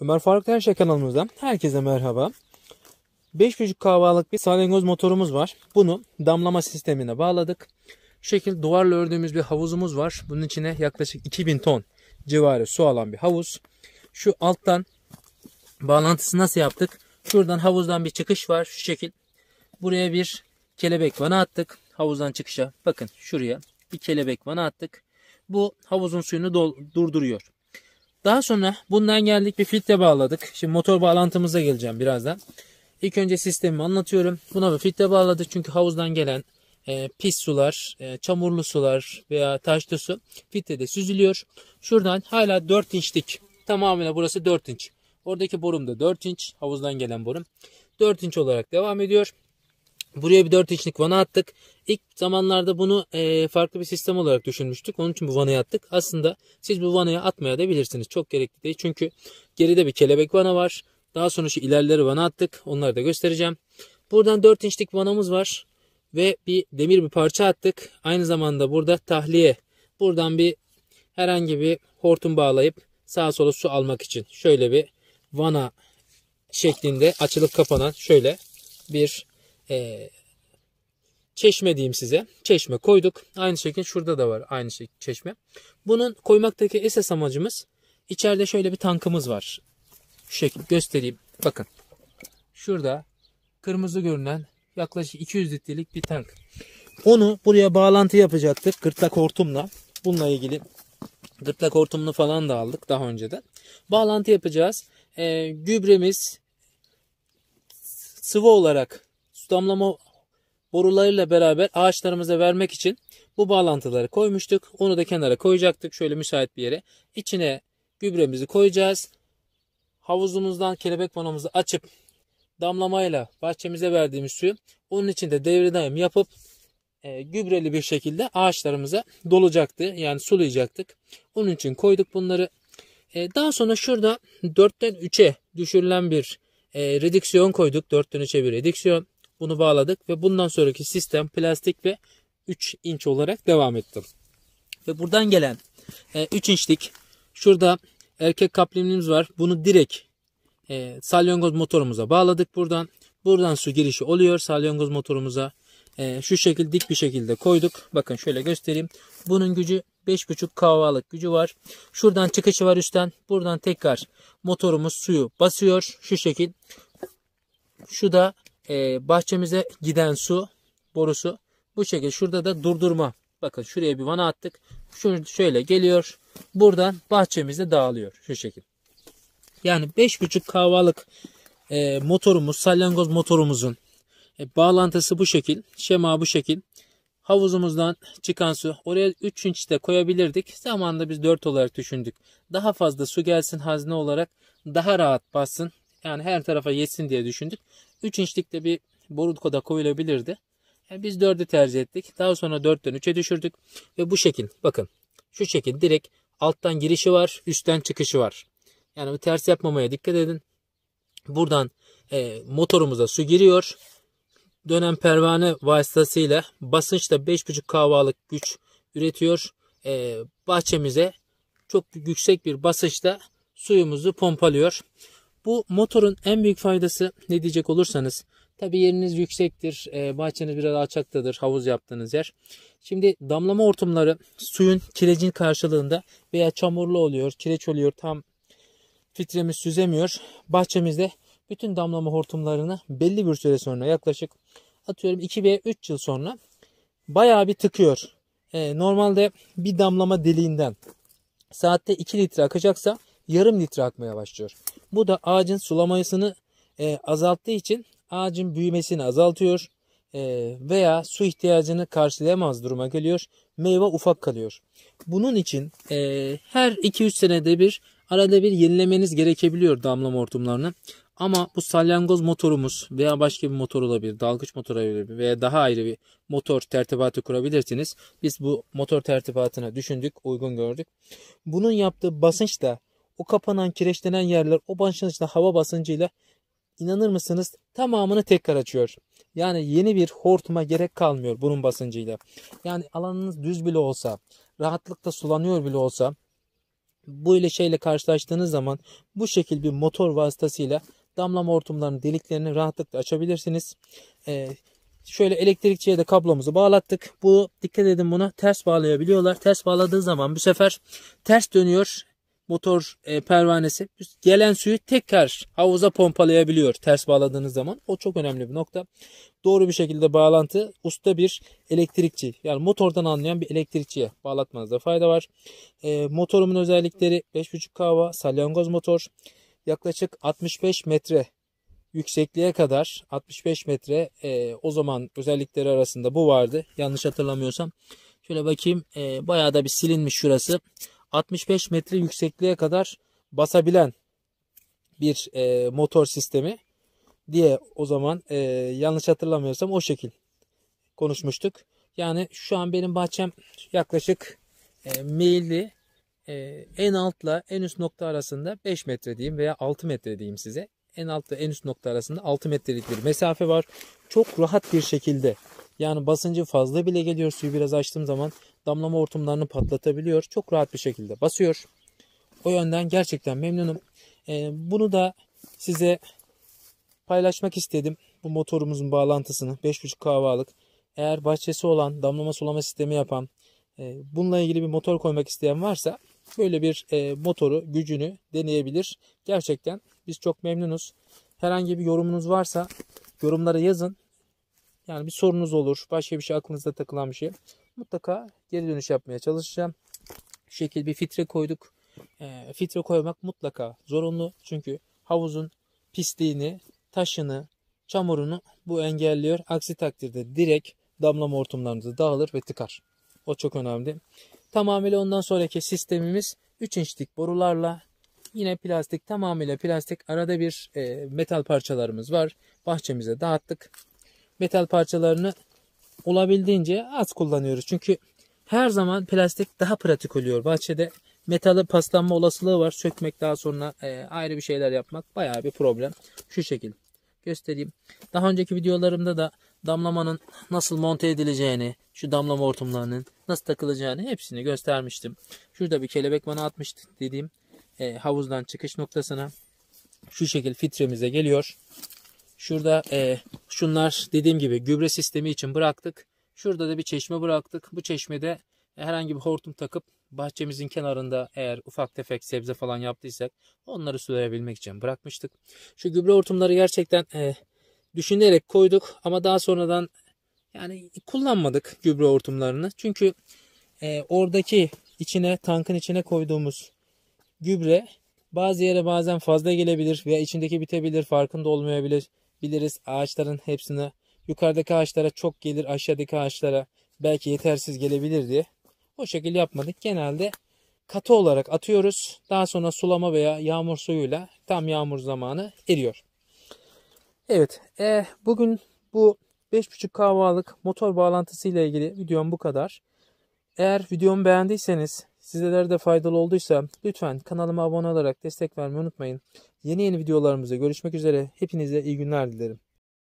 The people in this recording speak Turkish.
Ömer Faruk Her şey kanalımızda herkese merhaba. 5.5 buçuk kahvalık bir salyangoz motorumuz var. Bunu damlama sistemine bağladık. Şu şekilde duvarla ördüğümüz bir havuzumuz var. Bunun içine yaklaşık 2000 ton civarı su alan bir havuz. Şu alttan bağlantısı nasıl yaptık? Şuradan havuzdan bir çıkış var şu şekil. Buraya bir kelebek vana attık. Havuzdan çıkışa bakın şuraya bir kelebek vana attık. Bu havuzun suyunu durduruyor. Daha sonra bundan geldik bir filtre bağladık. Şimdi motor bağlantımıza geleceğim birazdan. İlk önce sistemi anlatıyorum. Buna bir filtre bağladık çünkü havuzdan gelen e, pis sular, e, çamurlu sular veya taşlı su filtrede süzülüyor. Şuradan hala 4 inçlik. Tamamıyla burası 4 inç. Oradaki borum da 4 inç. Havuzdan gelen borum. 4 inç olarak devam ediyor. Buraya bir 4 inçlik vana attık. İlk zamanlarda bunu e, farklı bir sistem olarak düşünmüştük. Onun için bu vanayı attık. Aslında siz bu vanayı atmaya da bilirsiniz. Çok gerekli değil. Çünkü geride bir kelebek vana var. Daha sonra şu ilerleri vana attık. Onları da göstereceğim. Buradan 4 inçlik vanamız var. Ve bir demir bir parça attık. Aynı zamanda burada tahliye. Buradan bir herhangi bir hortum bağlayıp sağa sola su almak için şöyle bir vana şeklinde açılıp kapanan şöyle bir e, çeşme diyeyim size. Çeşme koyduk. Aynı şekilde şurada da var aynı şey çeşme. Bunun koymaktaki esas amacımız içeride şöyle bir tankımız var. Şu şekil göstereyim. Bakın. Şurada kırmızı görünen yaklaşık 200 litrelik bir tank. Onu buraya bağlantı yapacaktık gırtlak hortumla. Bununla ilgili gırtlak hortumunu falan da aldık daha önce de. Bağlantı yapacağız. Ee, gübremiz sıvı olarak su damlama borularıyla beraber ağaçlarımıza vermek için bu bağlantıları koymuştuk. Onu da kenara koyacaktık şöyle müsait bir yere. İçine gübremizi koyacağız. Havuzumuzdan kelebek panomuzu açıp damlamayla bahçemize verdiğimiz suyu onun içinde devre daim yapıp e, gübreli bir şekilde ağaçlarımıza dolacaktı. Yani sulayacaktık. Onun için koyduk bunları. E, daha sonra şurada 4'ten 3'e düşürülen bir e, redüksiyon koyduk. 4'ten 3'e bir redüksiyon. Bunu bağladık ve bundan sonraki sistem plastik ve 3 inç olarak devam ettim. Ve buradan gelen e, 3 inçlik şurada erkek kaplimimiz var. Bunu direkt e, salyangoz motorumuza bağladık buradan. Buradan su girişi oluyor salyangoz motorumuza. E, şu şekilde dik bir şekilde koyduk. Bakın şöyle göstereyim. Bunun gücü 5.5 kW'lık gücü var. Şuradan çıkışı var üstten. Buradan tekrar motorumuz suyu basıyor. Şu şekil. Şu da e, bahçemize giden su borusu bu şekilde. Şurada da durdurma. Bakın şuraya bir vana attık. Şu şöyle geliyor. Buradan bahçemize dağılıyor şu şekil. Yani 5,5 kahvalık e, motorumuz, salyangoz motorumuzun e, bağlantısı bu şekil. Şema bu şekil. Havuzumuzdan çıkan su oraya 3 inçte koyabilirdik. Zamanında biz 4 olarak düşündük. Daha fazla su gelsin hazne olarak daha rahat bassın, yani her tarafa yetsin diye düşündük. 3 inçlikte bir boru koda koyulabilirdi. Yani e, biz 4'ü tercih ettik. Daha sonra 4'ten 3'e düşürdük. Ve bu şekil bakın şu şekil direkt alttan girişi var üstten çıkışı var. Yani bu ters yapmamaya dikkat edin. Buradan e, motorumuza su giriyor. Dönen pervane vasıtasıyla basınçta 5.5 kahvalık güç üretiyor. E, bahçemize çok yüksek bir basınçta suyumuzu pompalıyor. Bu motorun en büyük faydası ne diyecek olursanız tabi yeriniz yüksektir, e, bahçeniz biraz alçaktadır, havuz yaptığınız yer. Şimdi damlama hortumları suyun kirecin karşılığında veya çamurlu oluyor, kireç oluyor, tam filtremiz süzemiyor. Bahçemizde bütün damlama hortumlarını belli bir süre sonra yaklaşık atıyorum 2 veya 3 yıl sonra bayağı bir tıkıyor. E, normalde bir damlama deliğinden saatte 2 litre akacaksa yarım litre akmaya başlıyor. Bu da ağacın sulamayasını e, azalttığı için ağacın büyümesini azaltıyor e, veya su ihtiyacını karşılayamaz duruma geliyor. Meyve ufak kalıyor. Bunun için e, her 2-3 senede bir arada bir yenilemeniz gerekebiliyor damlama hortumlarını. Ama bu salyangoz motorumuz veya başka bir motor olabilir. Dalgıç motoru olabilir veya daha ayrı bir motor tertibatı kurabilirsiniz. Biz bu motor tertibatına düşündük, uygun gördük. Bunun yaptığı basınç da o kapanan, kireçlenen yerler o başın hava basıncıyla inanır mısınız tamamını tekrar açıyor. Yani yeni bir hortuma gerek kalmıyor bunun basıncıyla. Yani alanınız düz bile olsa, rahatlıkla sulanıyor bile olsa bu ile şeyle karşılaştığınız zaman bu şekil bir motor vasıtasıyla damlama hortumlarının deliklerini rahatlıkla açabilirsiniz. Ee, şöyle elektrikçiye de kablomuzu bağlattık. Bu dikkat edin buna ters bağlayabiliyorlar. Ters bağladığı zaman bu sefer ters dönüyor motor e, pervanesi gelen suyu tekrar havuza pompalayabiliyor ters bağladığınız zaman. O çok önemli bir nokta. Doğru bir şekilde bağlantı usta bir elektrikçi yani motordan anlayan bir elektrikçiye bağlatmanızda fayda var. E, motorumun özellikleri 5.5 kava salyangoz motor yaklaşık 65 metre yüksekliğe kadar 65 metre e, o zaman özellikleri arasında bu vardı yanlış hatırlamıyorsam. Şöyle bakayım e, bayağı da bir silinmiş şurası. 65 metre yüksekliğe kadar basabilen bir e, motor sistemi diye o zaman e, yanlış hatırlamıyorsam o şekil konuşmuştuk. Yani şu an benim bahçem yaklaşık e, meyilli e, en altla en üst nokta arasında 5 metre diyeyim veya 6 metre diyeyim size. En altla en üst nokta arasında 6 metrelik bir mesafe var. Çok rahat bir şekilde yani basıncı fazla bile geliyor. Suyu biraz açtığım zaman damlama hortumlarını patlatabiliyor. Çok rahat bir şekilde basıyor. O yönden gerçekten memnunum. Ee, bunu da size paylaşmak istedim. Bu motorumuzun bağlantısını 5.5 kahvalık. Eğer bahçesi olan damlama sulama sistemi yapan e, bununla ilgili bir motor koymak isteyen varsa böyle bir e, motoru gücünü deneyebilir. Gerçekten biz çok memnunuz. Herhangi bir yorumunuz varsa yorumlara yazın. Yani bir sorunuz olur. Başka bir şey aklınızda takılan bir şey. Mutlaka geri dönüş yapmaya çalışacağım. Şu şekilde bir fitre koyduk. E, filtre koymak mutlaka zorunlu. Çünkü havuzun pisliğini, taşını, çamurunu bu engelliyor. Aksi takdirde direkt damlama hortumlarınızı dağılır ve tıkar. O çok önemli. Tamamıyla ondan sonraki sistemimiz 3 inçlik borularla yine plastik tamamıyla plastik arada bir e, metal parçalarımız var. Bahçemize dağıttık metal parçalarını olabildiğince az kullanıyoruz. Çünkü her zaman plastik daha pratik oluyor. Bahçede metalı paslanma olasılığı var. Sökmek daha sonra e, ayrı bir şeyler yapmak bayağı bir problem. Şu şekil göstereyim. Daha önceki videolarımda da damlamanın nasıl monte edileceğini, şu damlama hortumlarının nasıl takılacağını hepsini göstermiştim. Şurada bir kelebek bana atmıştı dediğim e, havuzdan çıkış noktasına şu şekil filtremize geliyor. Şurada e, şunlar dediğim gibi gübre sistemi için bıraktık. Şurada da bir çeşme bıraktık. Bu çeşmede herhangi bir hortum takıp bahçemizin kenarında eğer ufak tefek sebze falan yaptıysak onları sulayabilmek için bırakmıştık. Şu gübre hortumları gerçekten e, düşünerek koyduk ama daha sonradan yani kullanmadık gübre hortumlarını. Çünkü e, oradaki içine tankın içine koyduğumuz gübre bazı yere bazen fazla gelebilir veya içindeki bitebilir farkında olmayabilir biliriz ağaçların hepsini yukarıdaki ağaçlara çok gelir aşağıdaki ağaçlara belki yetersiz gelebilir diye. O şekilde yapmadık. Genelde katı olarak atıyoruz. Daha sonra sulama veya yağmur suyuyla tam yağmur zamanı eriyor. Evet e, bugün bu 5.5 kahvalık motor bağlantısı ile ilgili videom bu kadar. Eğer videomu beğendiyseniz Sizlere de faydalı olduysa lütfen kanalıma abone olarak destek vermeyi unutmayın. Yeni yeni videolarımızda görüşmek üzere. Hepinize iyi günler dilerim.